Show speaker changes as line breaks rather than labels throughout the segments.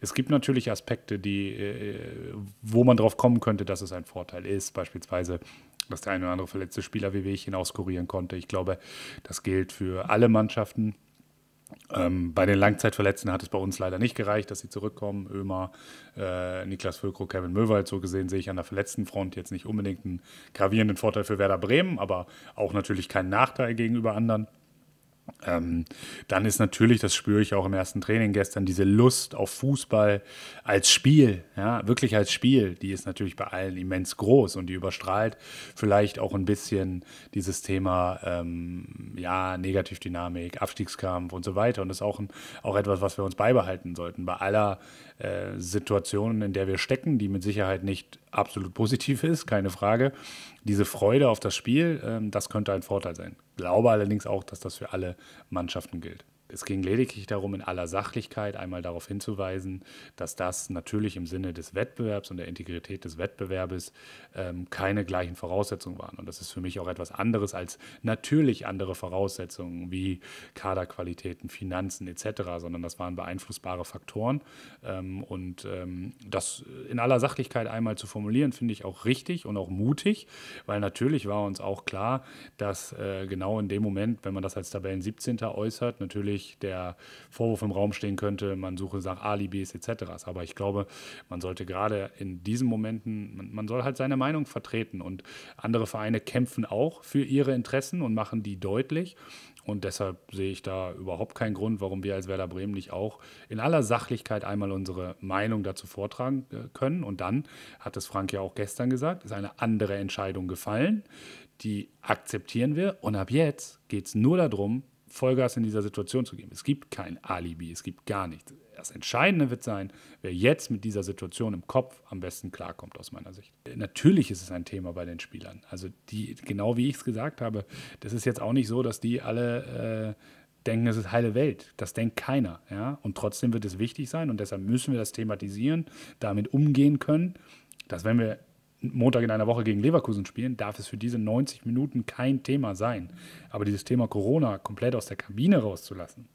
Es gibt natürlich Aspekte, die, äh, wo man drauf kommen könnte, dass es ein Vorteil ist. Beispielsweise, dass der eine oder andere verletzte Spieler wie WWchen auskurieren konnte. Ich glaube, das gilt für alle Mannschaften. Ähm, bei den Langzeitverletzten hat es bei uns leider nicht gereicht, dass sie zurückkommen. Ömer, äh, Niklas Völkro, Kevin Möwald. So gesehen sehe ich an der verletzten Front jetzt nicht unbedingt einen gravierenden Vorteil für Werder Bremen, aber auch natürlich keinen Nachteil gegenüber anderen. Ähm, dann ist natürlich, das spüre ich auch im ersten Training gestern, diese Lust auf Fußball als Spiel, ja, wirklich als Spiel, die ist natürlich bei allen immens groß und die überstrahlt vielleicht auch ein bisschen dieses Thema, ähm, ja, Negativdynamik, Abstiegskampf und so weiter. Und das ist auch, ein, auch etwas, was wir uns beibehalten sollten. Bei aller äh, Situation, in der wir stecken, die mit Sicherheit nicht absolut positiv ist, keine Frage. Diese Freude auf das Spiel, ähm, das könnte ein Vorteil sein. Glaube allerdings auch, dass das für alle Mannschaften gilt. Es ging lediglich darum, in aller Sachlichkeit einmal darauf hinzuweisen, dass das natürlich im Sinne des Wettbewerbs und der Integrität des Wettbewerbes ähm, keine gleichen Voraussetzungen waren. Und das ist für mich auch etwas anderes als natürlich andere Voraussetzungen wie Kaderqualitäten, Finanzen etc., sondern das waren beeinflussbare Faktoren. Ähm, und ähm, das in aller Sachlichkeit einmal zu formulieren, finde ich auch richtig und auch mutig, weil natürlich war uns auch klar, dass äh, genau in dem Moment, wenn man das als Tabellen 17. äußert, natürlich natürlich der Vorwurf im Raum stehen könnte, man suche nach Alibis etc. Aber ich glaube, man sollte gerade in diesen Momenten, man, man soll halt seine Meinung vertreten und andere Vereine kämpfen auch für ihre Interessen und machen die deutlich. Und deshalb sehe ich da überhaupt keinen Grund, warum wir als Werder Bremen nicht auch in aller Sachlichkeit einmal unsere Meinung dazu vortragen äh, können. Und dann, hat es Frank ja auch gestern gesagt, ist eine andere Entscheidung gefallen. Die akzeptieren wir. Und ab jetzt geht es nur darum, Vollgas in dieser Situation zu geben. Es gibt kein Alibi, es gibt gar nichts. Das Entscheidende wird sein, wer jetzt mit dieser Situation im Kopf am besten klarkommt, aus meiner Sicht. Natürlich ist es ein Thema bei den Spielern. Also die, genau wie ich es gesagt habe, das ist jetzt auch nicht so, dass die alle äh, denken, es ist heile Welt. Das denkt keiner. Ja? Und trotzdem wird es wichtig sein und deshalb müssen wir das thematisieren, damit umgehen können, dass wenn wir Montag in einer Woche gegen Leverkusen spielen, darf es für diese 90 Minuten kein Thema sein. Aber dieses Thema Corona komplett aus der Kabine rauszulassen,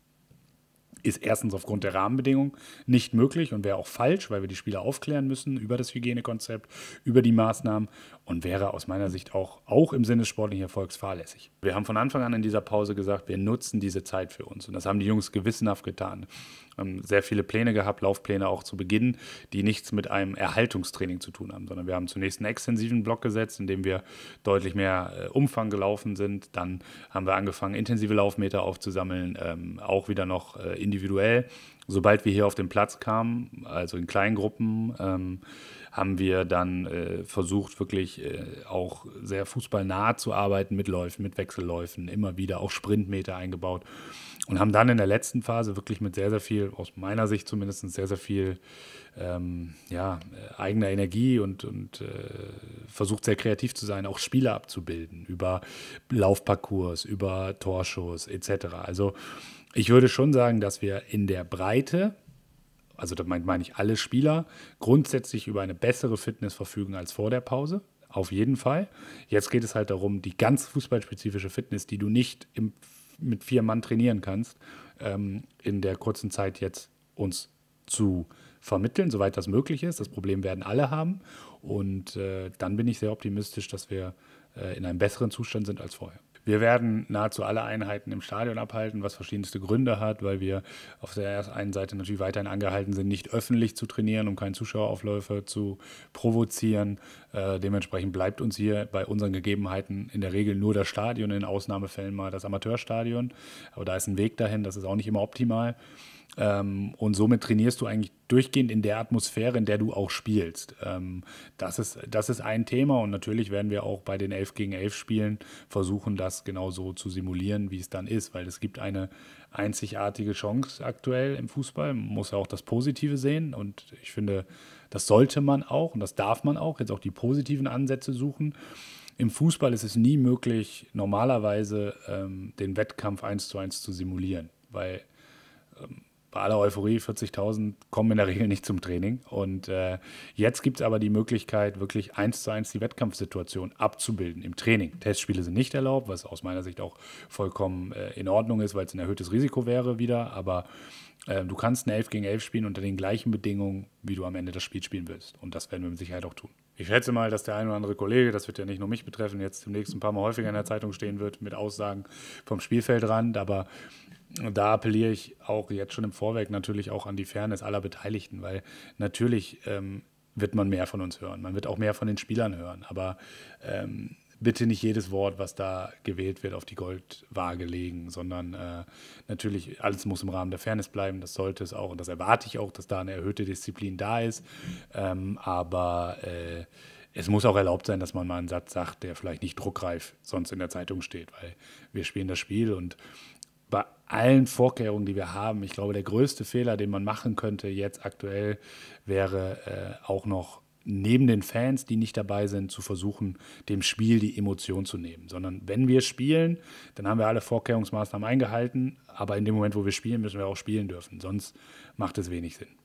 ist erstens aufgrund der Rahmenbedingungen nicht möglich und wäre auch falsch, weil wir die Spieler aufklären müssen über das Hygienekonzept, über die Maßnahmen und wäre aus meiner Sicht auch, auch im Sinne des sportlichen Erfolgs fahrlässig. Wir haben von Anfang an in dieser Pause gesagt, wir nutzen diese Zeit für uns und das haben die Jungs gewissenhaft getan. Sehr viele Pläne gehabt, Laufpläne auch zu Beginn, die nichts mit einem Erhaltungstraining zu tun haben, sondern wir haben zunächst einen extensiven Block gesetzt, in dem wir deutlich mehr äh, Umfang gelaufen sind. Dann haben wir angefangen, intensive Laufmeter aufzusammeln, ähm, auch wieder noch äh, individuell sobald wir hier auf den Platz kamen, also in kleinen Gruppen, ähm, haben wir dann äh, versucht, wirklich äh, auch sehr fußballnah zu arbeiten mit Läufen, mit Wechselläufen, immer wieder auch Sprintmeter eingebaut und haben dann in der letzten Phase wirklich mit sehr, sehr viel, aus meiner Sicht zumindest, sehr, sehr viel ähm, ja, äh, eigener Energie und, und äh, versucht sehr kreativ zu sein, auch Spiele abzubilden über Laufparcours, über Torschuss etc. Also ich würde schon sagen, dass wir in der Breite Breite, also damit meine ich alle Spieler, grundsätzlich über eine bessere Fitness verfügen als vor der Pause. Auf jeden Fall. Jetzt geht es halt darum, die ganz fußballspezifische Fitness, die du nicht im, mit vier Mann trainieren kannst, ähm, in der kurzen Zeit jetzt uns zu vermitteln, soweit das möglich ist. Das Problem werden alle haben. Und äh, dann bin ich sehr optimistisch, dass wir äh, in einem besseren Zustand sind als vorher. Wir werden nahezu alle Einheiten im Stadion abhalten, was verschiedenste Gründe hat, weil wir auf der einen Seite natürlich weiterhin angehalten sind, nicht öffentlich zu trainieren, um keine Zuschaueraufläufe zu provozieren. Äh, dementsprechend bleibt uns hier bei unseren Gegebenheiten in der Regel nur das Stadion, in Ausnahmefällen mal das Amateurstadion. Aber da ist ein Weg dahin, das ist auch nicht immer optimal. Ähm, und somit trainierst du eigentlich durchgehend in der Atmosphäre, in der du auch spielst. Ähm, das, ist, das ist ein Thema und natürlich werden wir auch bei den 11 gegen 11 Spielen versuchen, das genau so zu simulieren, wie es dann ist, weil es gibt eine einzigartige Chance aktuell im Fußball. Man muss ja auch das Positive sehen und ich finde, das sollte man auch und das darf man auch, jetzt auch die positiven Ansätze suchen. Im Fußball ist es nie möglich, normalerweise ähm, den Wettkampf 1 zu 1 zu simulieren, weil ähm, bei aller Euphorie, 40.000 kommen in der Regel nicht zum Training. Und äh, jetzt gibt es aber die Möglichkeit, wirklich eins zu eins die Wettkampfsituation abzubilden im Training. Testspiele sind nicht erlaubt, was aus meiner Sicht auch vollkommen äh, in Ordnung ist, weil es ein erhöhtes Risiko wäre wieder. Aber äh, du kannst ein 11 gegen 11 spielen unter den gleichen Bedingungen, wie du am Ende das Spiel spielen willst. Und das werden wir mit Sicherheit auch tun. Ich schätze mal, dass der ein oder andere Kollege, das wird ja nicht nur mich betreffen, jetzt demnächst ein paar Mal häufiger in der Zeitung stehen wird mit Aussagen vom Spielfeldrand. Aber da appelliere ich auch jetzt schon im Vorweg natürlich auch an die Fairness aller Beteiligten, weil natürlich ähm, wird man mehr von uns hören. Man wird auch mehr von den Spielern hören. Aber ähm, bitte nicht jedes Wort, was da gewählt wird, auf die Goldwaage legen, sondern äh, natürlich, alles muss im Rahmen der Fairness bleiben. Das sollte es auch und das erwarte ich auch, dass da eine erhöhte Disziplin da ist. Ähm, aber äh, es muss auch erlaubt sein, dass man mal einen Satz sagt, der vielleicht nicht druckreif sonst in der Zeitung steht, weil wir spielen das Spiel und bei allen Vorkehrungen, die wir haben, ich glaube, der größte Fehler, den man machen könnte jetzt aktuell, wäre äh, auch noch neben den Fans, die nicht dabei sind, zu versuchen, dem Spiel die Emotion zu nehmen. Sondern wenn wir spielen, dann haben wir alle Vorkehrungsmaßnahmen eingehalten, aber in dem Moment, wo wir spielen, müssen wir auch spielen dürfen. Sonst macht es wenig Sinn.